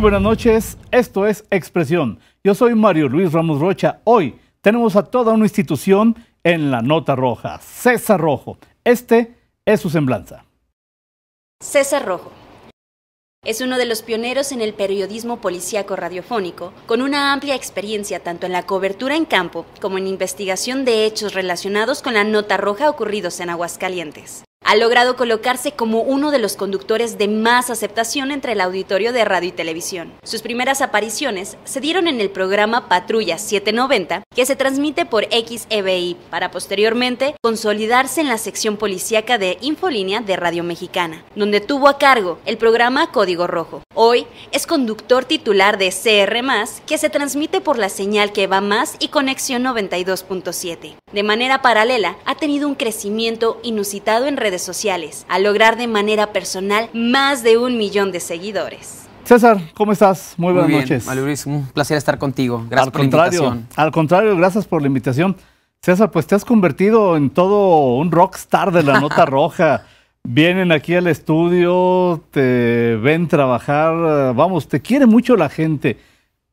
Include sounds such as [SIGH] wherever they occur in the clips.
Muy buenas noches, esto es Expresión. Yo soy Mario Luis Ramos Rocha. Hoy tenemos a toda una institución en la nota roja, César Rojo. Este es su semblanza. César Rojo. Es uno de los pioneros en el periodismo policíaco radiofónico, con una amplia experiencia tanto en la cobertura en campo como en investigación de hechos relacionados con la nota roja ocurridos en Aguascalientes ha logrado colocarse como uno de los conductores de más aceptación entre el auditorio de radio y televisión. Sus primeras apariciones se dieron en el programa Patrulla 790, que se transmite por XEBI, para posteriormente consolidarse en la sección policíaca de Infolínea de Radio Mexicana, donde tuvo a cargo el programa Código Rojo. Hoy es conductor titular de CR+, que se transmite por la señal que va más y conexión 92.7. De manera paralela, ha tenido un crecimiento inusitado en redes sociales, a lograr de manera personal más de un millón de seguidores. César, ¿cómo estás? Muy buenas noches. un placer estar contigo. Gracias al por contrario, la invitación. Al contrario, gracias por la invitación. César, pues te has convertido en todo un rockstar de la nota [LAUGHS] roja. Vienen aquí al estudio, te ven trabajar, vamos, te quiere mucho la gente.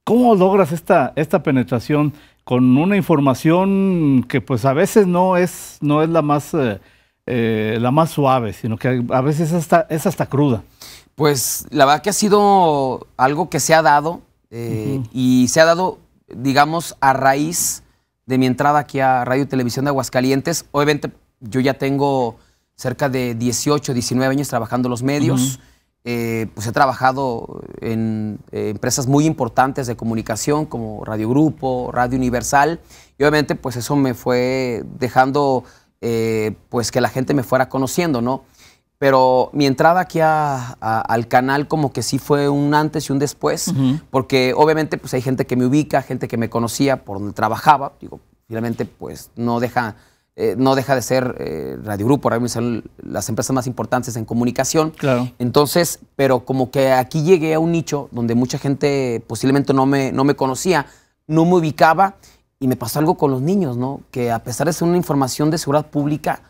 ¿Cómo logras esta, esta penetración con una información que pues a veces no es, no es la más... Eh, eh, la más suave, sino que a veces es hasta cruda. Pues la verdad que ha sido algo que se ha dado eh, y se ha dado, digamos, a raíz de mi entrada aquí a Radio y Televisión de Aguascalientes. Obviamente yo ya tengo cerca de 18, 19 años trabajando en los medios. Eh, pues he trabajado en empresas muy importantes de comunicación como Radio Grupo, Radio Universal. Y obviamente pues eso me fue dejando eh, pues que la gente me fuera conociendo, ¿no? Pero mi entrada aquí al canal como que sí fue un antes y un después, porque obviamente pues hay gente que me ubica, gente que me conocía por donde trabajaba, digo, finalmente pues no deja, eh, no deja de ser eh, Radio Grupo, son las empresas más importantes en comunicación. Claro. Entonces, pero como que aquí llegué a un nicho donde mucha gente posiblemente no me, no me conocía, no me ubicaba y me pasó algo con los niños, ¿no? Que a pesar de ser una información de seguridad pública,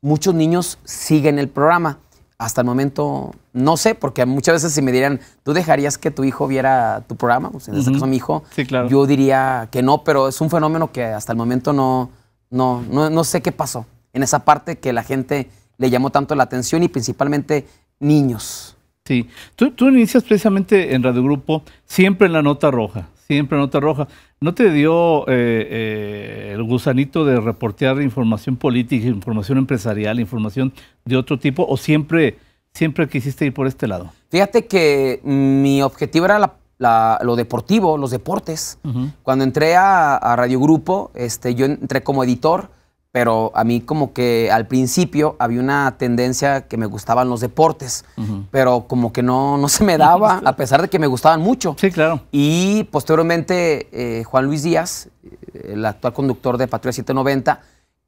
muchos niños siguen el programa. Hasta el momento, no sé, porque muchas veces si me dirían, ¿tú dejarías que tu hijo viera tu programa? Pues, en este caso, mi hijo, sí, claro. yo diría que no, pero es un fenómeno que hasta el momento no, no, no, sé qué pasó. En esa parte que la gente le llamó tanto la atención y principalmente niños. Sí, tú, tú inicias precisamente en Radio Grupo siempre en la nota roja, siempre en la nota roja. ¿No te dio eh, eh, el gusanito de reportear información política, información empresarial, información de otro tipo? ¿O siempre, siempre quisiste ir por este lado? Fíjate que mi objetivo era lo deportivo, los deportes. Cuando entré a, a Radio Grupo, este, yo entré como editor pero a mí como que al principio había una tendencia que me gustaban los deportes, pero como que no, se me daba, [LAUGHS] a pesar de que me gustaban mucho. Sí, claro. Y posteriormente eh, Juan Luis Díaz, eh, el actual conductor de Patria 790,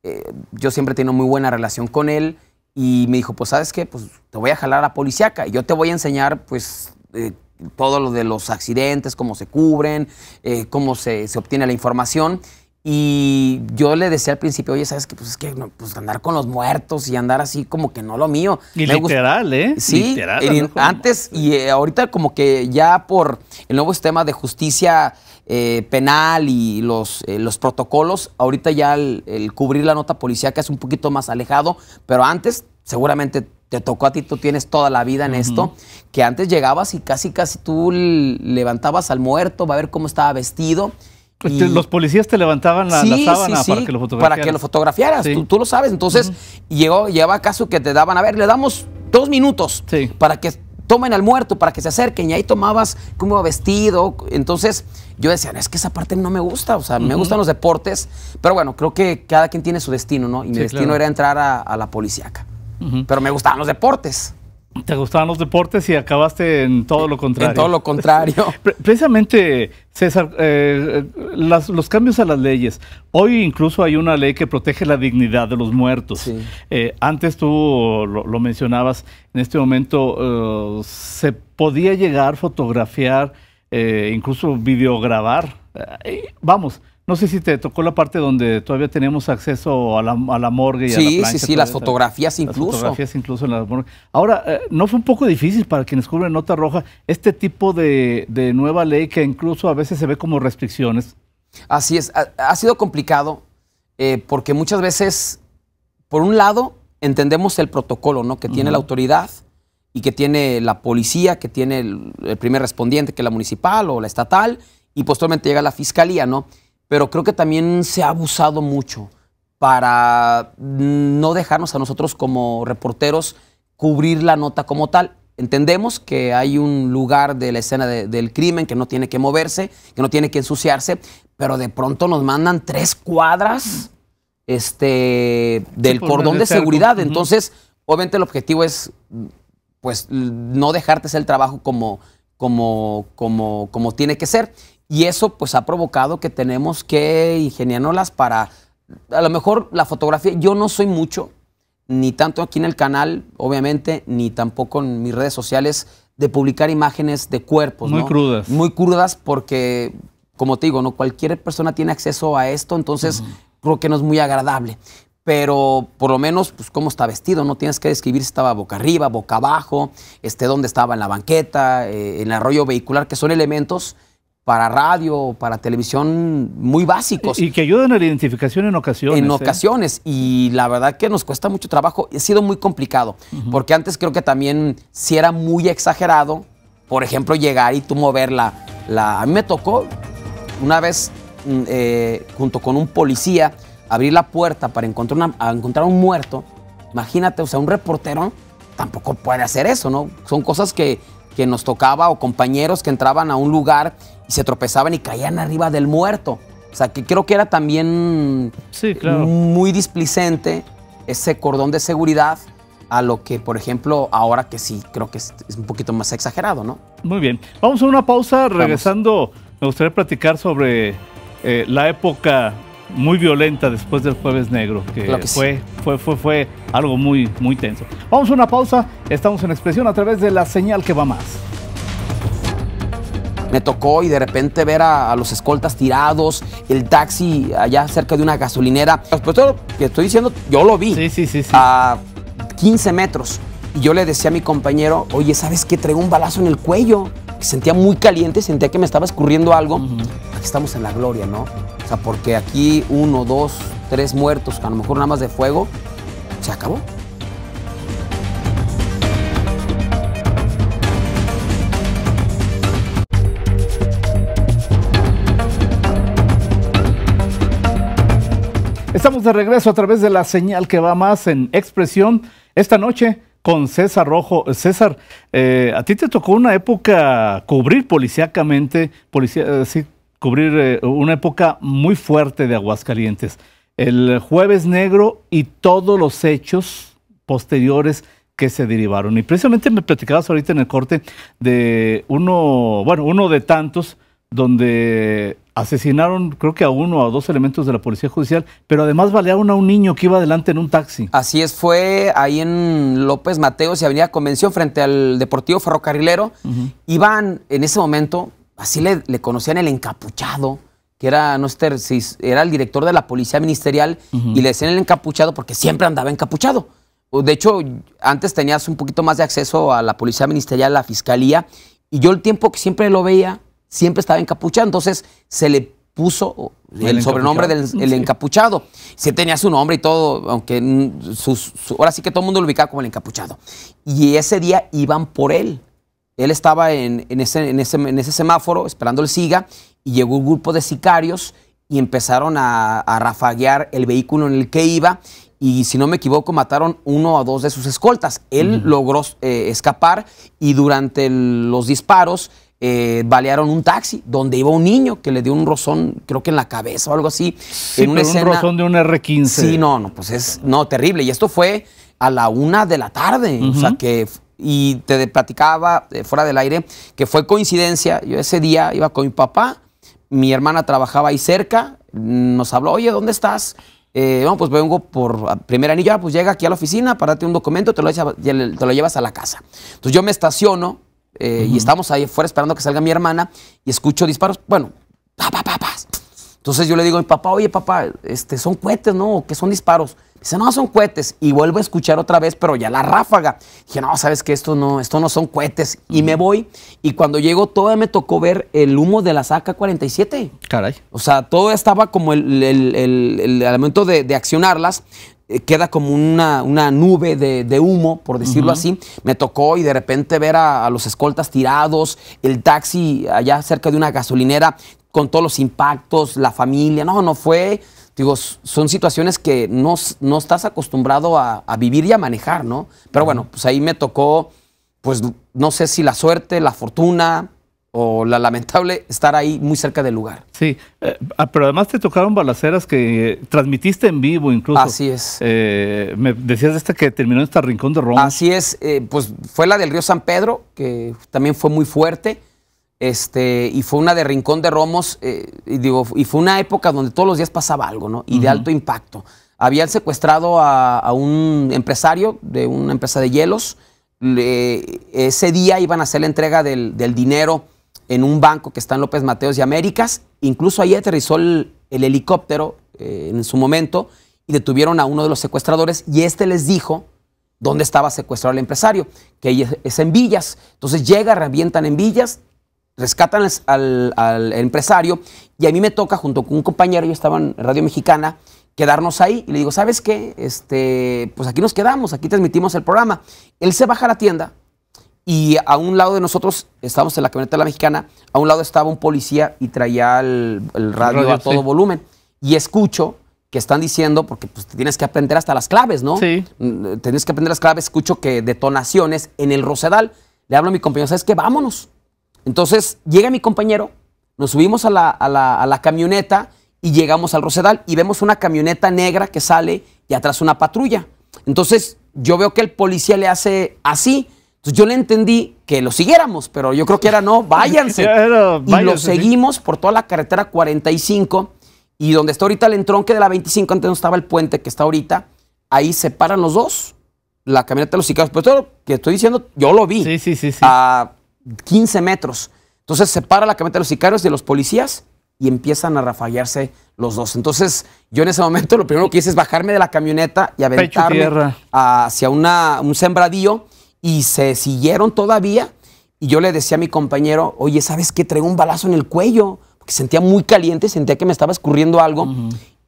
eh, yo siempre he tenido muy buena relación con él y me dijo, pues sabes qué, pues te voy a jalar a Policiaca y yo te voy a enseñar pues... todo lo de los accidentes, cómo se cubren, cómo se, se obtiene la información. Y yo le decía al principio, oye, ¿sabes qué? Pues es que pues andar con los muertos y andar así como que no lo mío. Y literal, ¿eh? Sí, literal, antes y eh, ahorita como que ya por el nuevo sistema de justicia eh, penal y los, eh, los protocolos, ahorita ya el, cubrir la nota policíaca es un poquito más alejado, pero antes seguramente te tocó a ti, tú tienes toda la vida en esto, que antes llegabas y casi casi tú levantabas al muerto, va a ver cómo estaba vestido, pues los policías te levantaban la, sábana para que lo fotografiaras. Para que lo fotografiaras, tú, lo sabes. Entonces, llegó, caso que te daban, a ver, le damos dos minutos para que tomen al muerto, para que se acerquen. Y ahí tomabas como vestido. Entonces, yo decía, es que esa parte no me gusta. O sea, me gustan los deportes. Pero bueno, creo que cada quien tiene su destino, ¿no? Y mi destino era entrar a, la policíaca. Pero me gustaban los deportes. Te gustaban los deportes y acabaste en todo lo contrario. En todo lo contrario. [LAUGHS] Precisamente, César, eh, eh, los cambios a las leyes. Hoy incluso hay una ley que protege la dignidad de los muertos. Eh, antes tú lo, mencionabas, en este momento se podía llegar, fotografiar, incluso videograbar. vamos, no sé si te tocó la parte donde todavía tenemos acceso a la, morgue y a la plancha. Sí, sí, sí, las fotografías incluso. fotografías incluso en la morgue. Ahora, eh, ¿no fue un poco difícil para quienes cubren nota roja este tipo de, nueva ley que incluso a veces se ve como restricciones? Así es, ha, sido complicado eh, porque muchas veces, por un lado, entendemos el protocolo ¿no? que tiene la autoridad y que tiene la policía, que tiene el, el, primer respondiente, que es la municipal o la estatal, y posteriormente llega la fiscalía, ¿no? pero creo que también se ha abusado mucho para no dejarnos a nosotros como reporteros cubrir la nota como tal. Entendemos que hay un lugar de la escena del crimen que no tiene que moverse, que no tiene que ensuciarse, pero de pronto nos mandan tres cuadras este, del cordón de seguridad. Entonces, obviamente el objetivo es pues no dejarte hacer el trabajo como, como, como, como tiene que ser. Y eso pues ha provocado que tenemos que ingeniárnoslas para, a lo mejor la fotografía, yo no soy mucho, ni tanto aquí en el canal, obviamente, ni tampoco en mis redes sociales, de publicar imágenes de cuerpos. Muy crudas. Muy crudas porque, como te digo, no cualquier persona tiene acceso a esto, entonces creo que no es muy agradable pero por lo menos, pues, cómo está vestido, no tienes que describir si estaba boca arriba, boca abajo, este, dónde estaba en la banqueta, eh, en el arroyo vehicular, que son elementos para radio, para televisión muy básicos. Y, que ayudan a la identificación en ocasiones. En ¿eh? ocasiones. Y la verdad que nos cuesta mucho trabajo. Ha sido muy complicado. Porque antes creo que también si era muy exagerado, por ejemplo, llegar y tú mover la... a mí me tocó una vez mm, eh, junto con un policía abrir la puerta para encontrar, a encontrar un muerto. Imagínate, o sea, un reportero tampoco puede hacer eso, ¿no? Son cosas que, que nos tocaba o compañeros que entraban a un lugar y se tropezaban y caían arriba del muerto. O sea, que creo que era también muy displicente ese cordón de seguridad a lo que, por ejemplo, ahora que sí creo que es, un poquito más exagerado, ¿no? Muy bien. Vamos a una pausa. Regresando, me gustaría platicar sobre eh, la época muy violenta después del Jueves Negro, que, fue, fue, fue, fue algo muy, muy tenso. Vamos a una pausa. Estamos en expresión a través de la señal que va más me tocó y de repente ver a, los escoltas tirados, el taxi allá cerca de una gasolinera. Pues, pues todo lo que estoy diciendo, yo lo vi. Sí, sí, sí, A 15 metros. Y yo le decía a mi compañero, oye, ¿sabes qué? Traigo un balazo en el cuello. Sentía muy caliente, sentía que me estaba escurriendo algo. Aquí estamos en la gloria, ¿no? O sea, porque aquí uno, dos, tres muertos, a lo mejor nada más de fuego, se acabó. Estamos de regreso a través de la señal que va más en expresión esta noche con César Rojo. Eh, César, eh, a ti te tocó una época cubrir policíacamente, policía, eh, cubrir una época muy fuerte de Aguascalientes. El jueves negro y todos los hechos posteriores que se derivaron. Y precisamente me platicabas ahorita en el corte de uno, bueno, uno de tantos donde asesinaron creo que a uno o a dos elementos de la Policía Judicial, pero además balearon a un niño que iba adelante en un taxi. Así es, fue ahí en López Mateos y Avenida Convención frente al Deportivo Ferrocarrilero. Iban en ese momento, así le, conocían el encapuchado, que era, no sé, era el director de la Policía Ministerial y le decían el encapuchado porque siempre andaba encapuchado. De hecho, antes tenías un poquito más de acceso a la Policía Ministerial, a la Fiscalía, y yo el tiempo que siempre lo veía siempre estaba encapuchado, entonces se le puso el, sobrenombre del encapuchado. Se tenía su nombre y todo, aunque ahora sí que todo el mundo lo ubicaba como el encapuchado. Y ese día iban por él. Él estaba en, ese, semáforo esperando el SIGA y llegó un grupo de sicarios y empezaron a, rafaguear el vehículo en el que iba y si no me equivoco mataron uno o dos de sus escoltas. Él logró eh, escapar y durante los disparos eh, balearon un taxi donde iba un niño que le dio un rozón, creo que en la cabeza o algo así. en una un rozón de un R15. Sí, no, no, pues es no, terrible. Y esto fue a la una de la tarde. O sea que. Y te platicaba eh, fuera del aire que fue coincidencia. Yo ese día iba con mi papá, mi hermana trabajaba ahí cerca, nos habló, oye, ¿dónde estás? Eh, bueno, pues vengo por primer anillo, ah, pues llega aquí a la oficina, párate un documento, te lo, te lo llevas a la casa. Entonces yo me estaciono eh, y estamos ahí afuera esperando que salga mi hermana y escucho disparos. Bueno, papá, papá. Entonces yo le digo a mi papá, oye papá, este, son cohetes, ¿no? Que son disparos. Dice, no, son cohetes. Y vuelvo a escuchar otra vez, pero ya la ráfaga. Dije, no, sabes que esto no, esto no son cohetes. Y me voy. Y cuando llego, todavía me tocó ver el humo de la saca 47. Caray. O sea, todo estaba como el, el, de, accionarlas. Eh, queda como una, nube de, humo, por decirlo así. Me tocó y de repente ver a, los escoltas tirados, el taxi allá cerca de una gasolinera con todos los impactos, la familia. No, no fue. Digo, son situaciones que no, estás acostumbrado a, a, vivir y a manejar, ¿no? Pero bueno, pues ahí me tocó, pues no sé si la suerte, la fortuna, o la lamentable estar ahí muy cerca del lugar. Sí, eh, ah, pero además te tocaron balaceras que eh, transmitiste en vivo incluso. Así es. Eh, me decías esta que terminó en este rincón de Romos. Así es, pues fue la del río San Pedro, que también fue muy fuerte. Este, y fue una de Rincón de Romos, y, digo, y fue una época donde todos los días pasaba algo, ¿no? Y de alto impacto. Habían secuestrado a, un empresario de una empresa de hielos. ese día iban a hacer la entrega del dinero en un banco que está en López Mateos y Américas. Incluso ahí aterrizó el, helicóptero eh, en su momento y detuvieron a uno de los secuestradores y este les dijo dónde estaba secuestrado el empresario, que es en Villas. Entonces llega, revientan en Villas, rescatan al, empresario y a mí me toca, junto con un compañero, yo estaba en Radio Mexicana, quedarnos ahí. Y le digo, ¿sabes qué? Este, pues aquí nos quedamos, aquí transmitimos el programa. Él se baja a la tienda, y a un lado de nosotros, estábamos en la camioneta de la mexicana, a un lado estaba un policía y traía el, radio, a todo volumen. Y escucho que están diciendo, porque pues, tienes que aprender hasta las claves, ¿no? Sí. Mm, eh, tienes que aprender las claves. Escucho que detonaciones en el Rosedal. Le hablo a mi compañero, ¿sabes qué? Vámonos. Entonces llega mi compañero, nos subimos a la, a la camioneta y llegamos al Rosedal y vemos una camioneta negra que sale y atrás una patrulla. Entonces yo veo que el policía le hace así entonces yo le entendí que lo siguiéramos, pero yo creo que era no, váyanse. [LAUGHS] y lo seguimos por toda la carretera 45 y donde está ahorita el entronque de la 25, antes no estaba el puente que está ahorita, ahí se paran los dos, la camioneta de los sicarios. Pero pues, todo lo que estoy diciendo, yo lo vi. Sí, A 15 metros. Entonces se para la camioneta de los sicarios de los policías y empiezan a rafallarse los dos. Entonces, yo en ese momento lo primero que hice es bajarme de la camioneta y aventarme hacia un sembradío y se siguieron todavía. Y yo le decía a mi compañero, oye, ¿sabes qué? Traigo un balazo en el cuello, porque sentía muy caliente, sentía que me estaba escurriendo algo.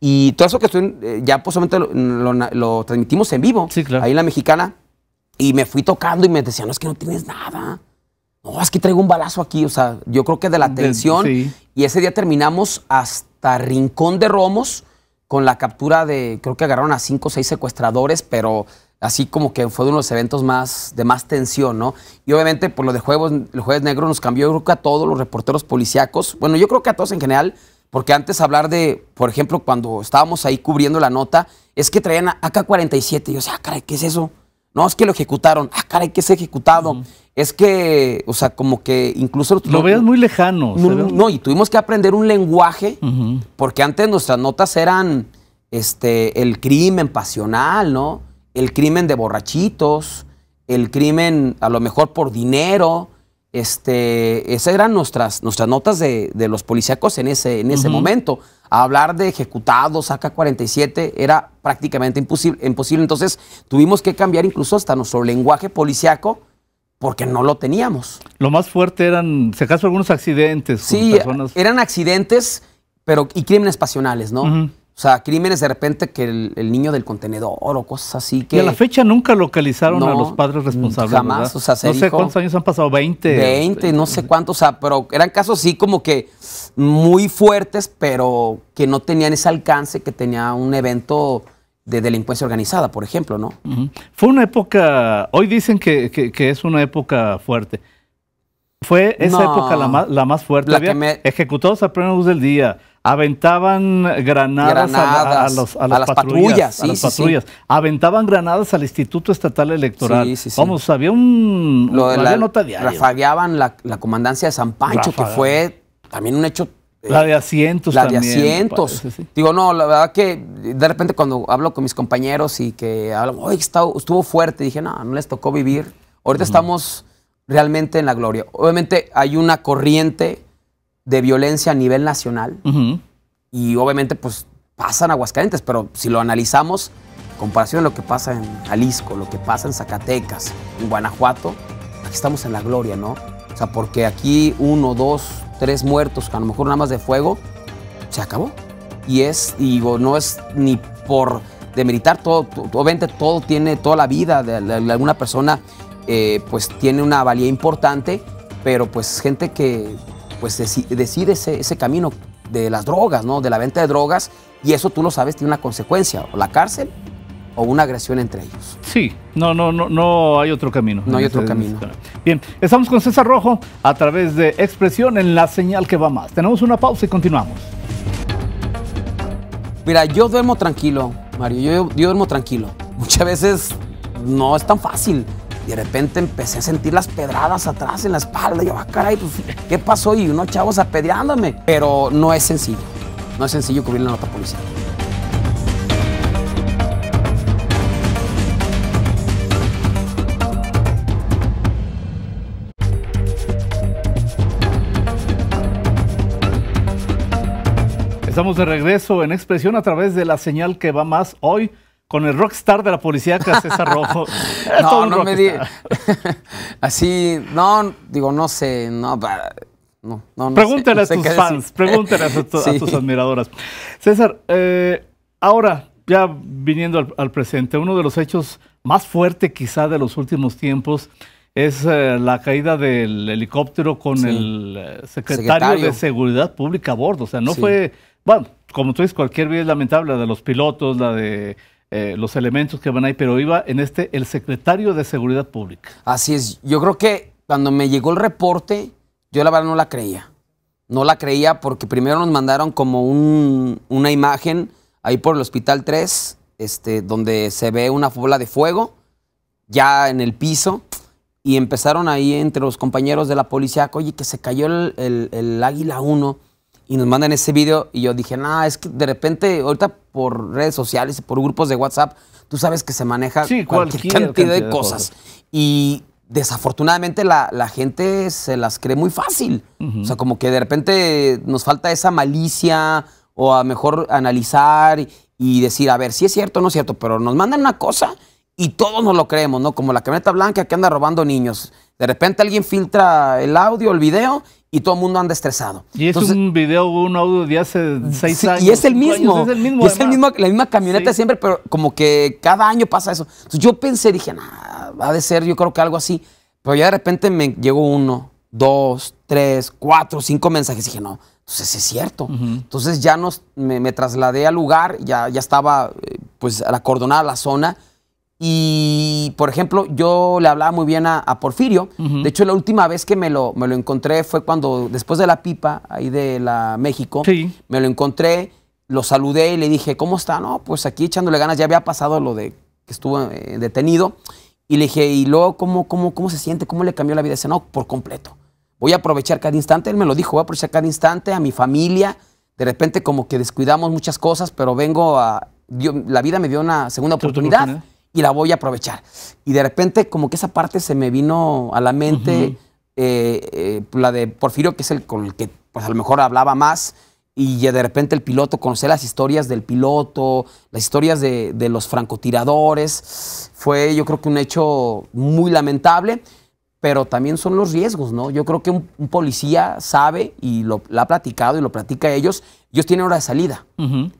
Y todo eso que estoy, eh, ya posiblemente pues, lo, transmitimos en vivo, sí, ahí en la mexicana. Y me fui tocando y me decían, no, es que no tienes nada. No, es que traigo un balazo aquí. O sea, yo creo que de la tensión. Y ese día terminamos hasta Rincón de Romos con la captura de, creo que agarraron a cinco o seis secuestradores, pero así como que fue uno de los eventos más de más tensión, ¿no? Y obviamente por lo de juegos, el jueves negro nos cambió, creo que a todos los reporteros policíacos, bueno, yo creo que a todos en general, porque antes hablar de, por ejemplo, cuando estábamos ahí cubriendo la nota, es que traían AK-47, y yo decía, ah, caray, ¿qué es eso? No, es que lo ejecutaron, ah, caray, ¿qué es ejecutado? Es que, o sea, como que incluso... Lo, veas muy lejano. No, no, y tuvimos que aprender un lenguaje, porque antes nuestras notas eran este, el crimen pasional, ¿no? el crimen de borrachitos, el crimen a lo mejor por dinero. Este, esas eran nuestras, nuestras notas de, los policíacos en ese, en ese momento. hablar de ejecutados, AK-47, era prácticamente imposible, imposible. Entonces tuvimos que cambiar incluso hasta nuestro lenguaje policíaco porque no lo teníamos. Lo más fuerte eran, se acaso, algunos accidentes. Sí, eran accidentes pero, y crímenes pasionales, ¿no? O sea, crímenes de repente que el, niño del contenedor o cosas así que... Y a la fecha nunca localizaron a los padres responsables, Jamás, o sea, No sé cuántos años han pasado, 20. 20, no sé cuántos, o sea, pero eran casos así como que muy fuertes, pero que no tenían ese alcance que tenía un evento de delincuencia organizada, por ejemplo, ¿no? Fue una época, hoy dicen que, es una época fuerte. ¿Fue esa época la más, la más fuerte? La que me... Ejecutados a luz del día, Aventaban granadas, a, las patrullas. a las patrullas. Aventaban granadas al Instituto Estatal Electoral. Vamos, había un. Lo la, nota diaria. Rafagueaban la, comandancia de San Pancho, que fue también un hecho. Eh, la de asientos. La de asientos. Digo, no, la verdad que de repente cuando hablo con mis compañeros y que algo está, estuvo fuerte, dije, no, no les tocó vivir. Ahorita estamos realmente en la gloria. Obviamente hay una corriente de violencia a nivel nacional. Y obviamente, pues pasan Aguascalientes, pero si lo analizamos, en comparación a lo que pasa en Jalisco, lo que pasa en Zacatecas, en Guanajuato, aquí estamos en la gloria, ¿no? O sea, porque aquí uno, dos, tres muertos, a lo mejor nada más de fuego, se acabó. Y es, digo, no es ni por demeritar todo, obviamente todo tiene, toda la vida de, alguna persona, eh, pues tiene una valía importante, pero pues gente que pues decide ese, camino de las drogas, ¿no? De la venta de drogas, y eso tú lo sabes, tiene una consecuencia, o la cárcel o una agresión entre ellos. Sí, no, no, no, no hay otro camino. No hay otro este, camino. Este, bien, estamos con César Rojo a través de Expresión en la señal que va más. Tenemos una pausa y continuamos. Mira, yo duermo tranquilo, Mario, yo duermo tranquilo. [LAUGHS] Muchas veces no es tan fácil de repente empecé a sentir las pedradas atrás en la espalda. yo, ah, caray, pues, ¿qué pasó? Y unos chavos apedreándome. Pero no es sencillo. No es sencillo cubrir la nota policial. Estamos de regreso en Expresión a través de la señal que va más hoy con el rockstar de la policía, que César Rojo. [LAUGHS] no, no me [LAUGHS] Así, no, digo, no sé, no, no, pregúntale a tus fans, pregúntale a, [LAUGHS] tus admiradoras. César, eh, ahora, ya viniendo al, presente, uno de los hechos más fuertes quizá de los últimos tiempos es eh, la caída del helicóptero con el eh, secretario, de Seguridad Pública a bordo. O sea, no fue, bueno, como tú dices, cualquier vida es lamentable, la de los pilotos, la de eh, los elementos que van ahí, pero iba en este el secretario de Seguridad Pública. Así es, yo creo que cuando me llegó el reporte, yo la verdad no la creía. No la creía porque primero nos mandaron como un, una imagen ahí por el Hospital 3, este, donde se ve una bola de fuego ya en el piso y empezaron ahí entre los compañeros de la policía, oye, que se cayó el, el Águila 1 y nos mandan ese video y yo dije, no, es que de repente ahorita por redes sociales y por grupos de WhatsApp, tú sabes que se maneja cualquier, cantidad, de cosas. Y desafortunadamente la, gente se las cree muy fácil. O sea, como que de repente nos falta esa malicia o a mejor analizar y, decir, a ver, si es cierto o no es cierto, pero nos mandan una cosa y todos nos lo creemos, ¿no? Como la camioneta blanca que anda robando niños. De repente alguien filtra el audio, el video y todo el mundo anda estresado. Y es un video, un audio de hace seis años. Y es el mismo. es el mismo, es la misma camioneta siempre, pero como que cada año pasa eso. Entonces yo pensé, dije, nada, ha de ser, yo creo que algo así. Pero ya de repente me llegó uno, dos, tres, cuatro, cinco mensajes. dije, no, entonces es cierto. Entonces ya no me, trasladé al lugar, ya, ya estaba eh, pues acordonada la zona y, por ejemplo, yo le hablaba muy bien a, Porfirio. De hecho, la última vez que me lo, me lo encontré fue cuando, después de la pipa, ahí de la México, me lo encontré, lo saludé y le dije, ¿cómo está? No, pues aquí echándole ganas, ya había pasado lo de que estuvo eh, detenido. Y le dije, ¿y luego cómo, cómo, cómo se siente? ¿Cómo le cambió la vida? ese no, por completo. Voy a aprovechar cada instante. Él me lo dijo, voy a aprovechar cada instante a mi familia. De repente como que descuidamos muchas cosas, pero vengo a... la vida me dio una segunda oportunidad y la voy a aprovechar. Y de repente como que esa parte se me vino a la mente, eh, eh, la de Porfirio, que es el con el que pues a lo mejor hablaba más, y de repente el piloto, conocer las historias del piloto, las historias de, los francotiradores, fue yo creo que un hecho muy lamentable pero también son los riesgos, ¿no? Yo creo que un, policía sabe y lo, ha platicado y lo platica ellos, ellos tienen hora de salida,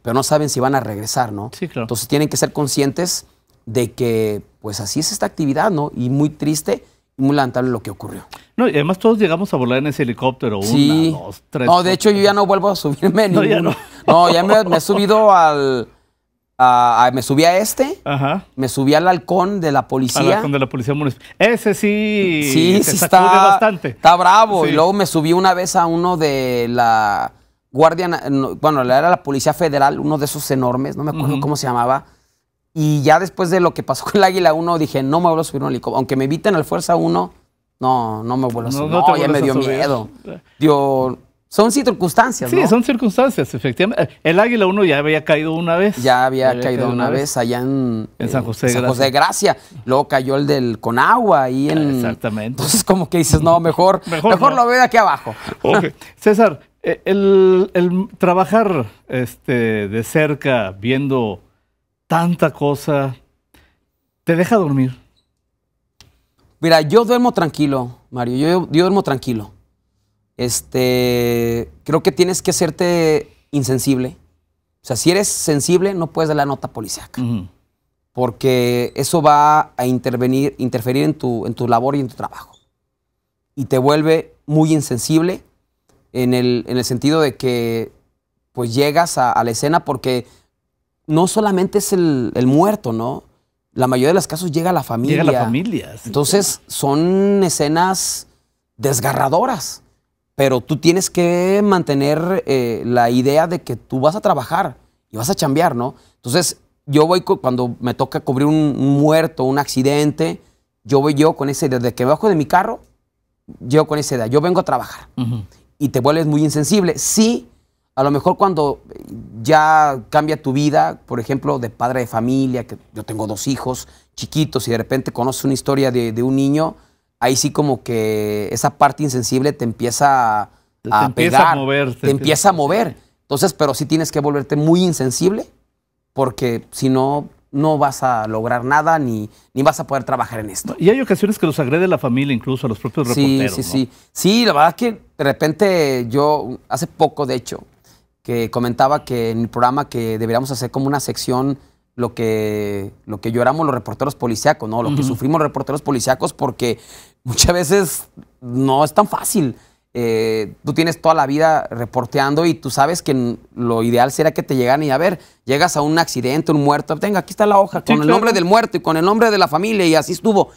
pero no saben si van a regresar, ¿no? Sí, claro. Entonces tienen que ser conscientes de que pues así es esta actividad, ¿no? Y muy triste y muy lamentable lo que ocurrió. No, y además todos llegamos a volar en ese helicóptero. Sí. dos, tres. No, de hecho yo ya no vuelvo a subirme. No, ya no. No, ya me, he subido al... me subí a este, Ajá. me subí al halcón de la policía. Al halcón de la policía municipal. Ese sí, sí, está, bastante. Está bravo. Y luego me subí una vez a uno de la Guardia, bueno, era la Policía Federal, uno de esos enormes, no me acuerdo cómo se llamaba y ya después de lo que pasó [LAUGHS] con el Águila 1, dije, no me vuelvo a subir un helicóptero. Aunque me eviten al Fuerza 1, no, no me vuelvo a subir. No, me dio miedo. Dio, son circunstancias, ¿no? Sí, son circunstancias, efectivamente. El Águila 1 ya había caído una vez. Ya había, caído, una vez, allá en, eh, San José, de Gracia. Luego cayó el del Conagua ahí en... Exactamente. Entonces como que dices, no, mejor, [LAUGHS] mejor, lo veo aquí abajo. [LAUGHS] César, eh, el, trabajar este, de cerca viendo tanta cosa, te deja dormir. Mira, yo duermo tranquilo, Mario, yo, duermo tranquilo. Este, creo que tienes que hacerte insensible. O sea, si eres sensible, no puedes dar la nota policiaca. Porque eso va a intervenir, interferir en tu, en tu labor y en tu trabajo. Y te vuelve muy insensible en el, sentido de que pues llegas a la escena porque no solamente es el, muerto, ¿no? La mayoría de los casos llega a la familia. Llega a la familia. Entonces son escenas desgarradoras, pero tú tienes que mantener eh, la idea de que tú vas a trabajar y vas a chambear, ¿no? Entonces yo voy cuando me toca cubrir un, muerto, un accidente, yo voy yo con esa idea, desde que bajo de mi carro, yo con esa idea, yo vengo a trabajar. Y te vuelves muy insensible. Sí, a lo mejor cuando eh, ya cambia tu vida, por ejemplo, de padre de familia, que yo tengo dos hijos chiquitos y de repente conoces una historia de, un niño, ahí sí como que esa parte insensible te empieza a, empieza pegar, a mover, te, empieza a mover. Entonces, pero sí tienes que volverte muy insensible porque si no, no vas a lograr nada ni, ni vas a poder trabajar en esto. Y hay ocasiones que los agrede la familia, incluso a los propios reporteros. Sí, sí, sí. Sí, la verdad es que de repente yo, hace poco de hecho, que comentaba que en el programa que deberíamos hacer como una sección lo que, lo que lloramos los reporteros policíacos, ¿no? Lo que sufrimos los reporteros policíacos, porque [LAUGHS] muchas veces no es tan fácil. Eh, tú tienes toda la vida reporteando y tú sabes que lo ideal sería que te llegan y a ver, llegas a un accidente, un muerto, tenga, aquí está la hoja, con el nombre del muerto y con el nombre de la familia y así estuvo.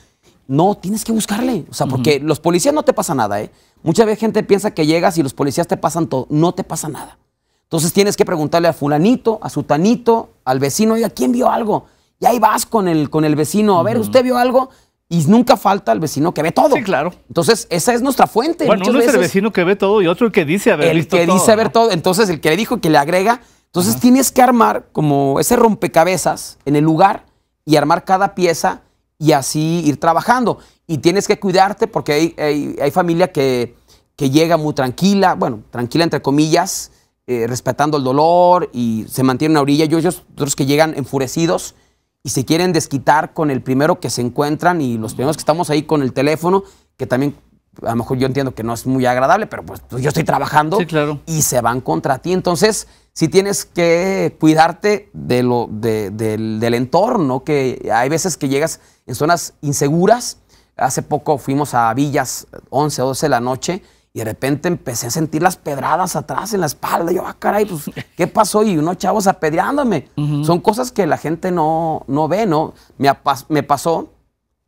No, tienes que buscarle. O sea, porque los policías no te pasa nada, ¿eh? Mucha veces gente piensa que llegas y los policías te pasan todo. No te pasa nada. Entonces tienes que preguntarle a fulanito, a sutanito, al vecino, ¿a ¿quién vio algo? Y ahí vas con el, con el vecino, a ver, ¿usted vio algo? Y nunca falta el vecino que ve todo. Sí, claro. Entonces, esa es nuestra fuente. Bueno, uno es el vecino que ve todo y otro el que dice haber visto todo. El que dice haber todo. Entonces, el que le dijo que le agrega. Entonces, tienes que armar como ese rompecabezas en el lugar y armar cada pieza y así ir trabajando. Y tienes que cuidarte porque hay, hay, familia que, que llega muy tranquila, bueno, tranquila entre comillas, eh, respetando el dolor y se mantienen a orilla. Y ellos, otros que llegan enfurecidos y se quieren desquitar con el primero que se encuentran y los primeros que estamos ahí con el teléfono, que también a lo mejor yo entiendo que no es muy agradable, pero pues, pues yo estoy trabajando y se van contra ti. Entonces, si tienes que cuidarte de lo, del, entorno, que hay veces que llegas en zonas inseguras. Hace poco fuimos a Villas 11 o 12 de la noche y de repente empecé a sentir las pedradas atrás en la espalda. Yo, ah, caray, pues, ¿qué pasó? Y unos chavos apedreándome. Son cosas que la gente no, no ve, ¿no? Me, me, pasó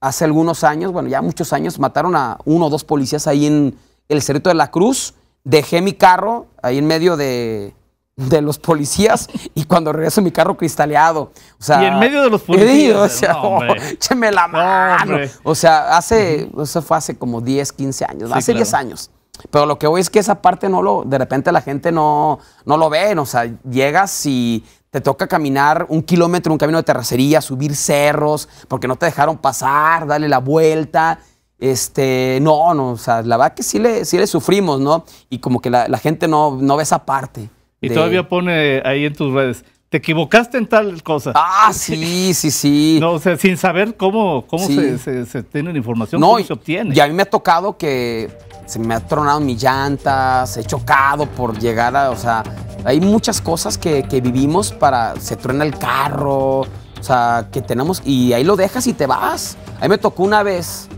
hace algunos años, bueno, ya muchos años, mataron a uno o dos policías ahí en el Cerrito de la Cruz. Dejé mi carro ahí en medio de, los policías y cuando regreso mi carro cristaleado. O sea, y en medio de los [LAUGHS] policías. o sea, [LAUGHS] la mano. o sea, hace, eso fue hace como 10, 15 años, hace 10 años. Pero lo que voy es que esa parte no lo, de repente la gente no, no lo ve, o sea, llegas y te toca caminar un kilómetro, un camino de terracería, subir cerros, porque no te dejaron pasar, darle la vuelta. Este, no, no, o sea, la verdad que sí le, le sufrimos, ¿no? Y como que la, gente no, no ve esa parte. Y todavía pone ahí en tus redes, te equivocaste en tal cosa. Ah, sí, sí, sí. [LAUGHS] No, o sea, sin saber cómo, cómo se, se, tiene la información, no, cómo se obtiene. Y a mí me ha tocado que se me ha tronado mi llantas, he chocado por llegar a, o sea, hay muchas cosas que, vivimos para, se truena el carro, o sea, que tenemos, y ahí lo dejas y te vas. A me tocó una vez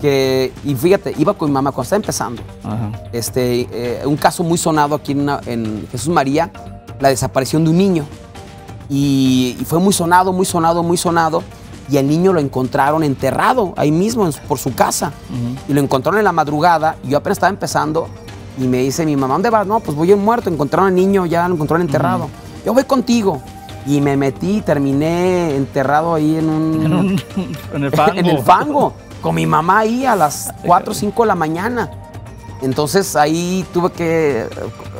que, y fíjate, iba con mi mamá cuando estaba empezando. Este, eh, un caso muy sonado aquí en, Jesús María, la desaparición de un niño. y fue muy sonado, muy sonado, muy sonado y el niño lo encontraron enterrado ahí mismo por su casa. Y lo encontraron en la madrugada y yo apenas estaba empezando y me dice mi mamá, ¿dónde vas? No, pues voy a muerto, encontraron al niño, ya lo encontraron enterrado. Yo voy contigo. Y me metí, terminé enterrado ahí en un... [LAUGHS] [LAUGHS] En, el fango. en el fango, con mi mamá ahí a las 4 o 5 de la mañana. Entonces ahí tuve que eh,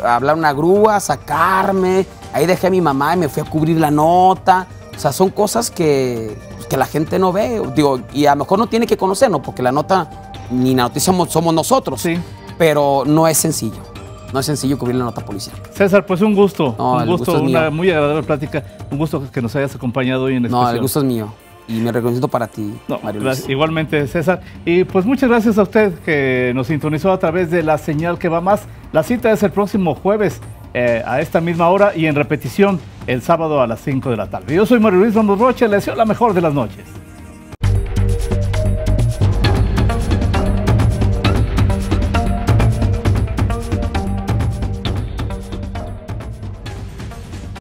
hablar una grúa, sacarme. Ahí dejé a mi mamá y me fui a cubrir la nota. O sea, son cosas que, que la gente no ve. Digo, y a lo mejor no tiene que conocernos, porque la nota, ni la noticia somos, nosotros. Sí. Pero no es sencillo. No es sencillo cubrir la nota policial. César, pues un gusto. un gusto, una muy agradable plática. Un gusto que nos hayas acompañado hoy en especial. No, el gusto es mío y me reconozco para ti, Mario Igualmente, César. Y pues muchas gracias a usted que nos sintonizó a través de la señal que va más. La cita es el próximo jueves eh, a esta misma hora y en repetición el sábado a las 5 de la tarde. Yo soy Mario Luis Ramos Rocha, les deseo la mejor de las noches.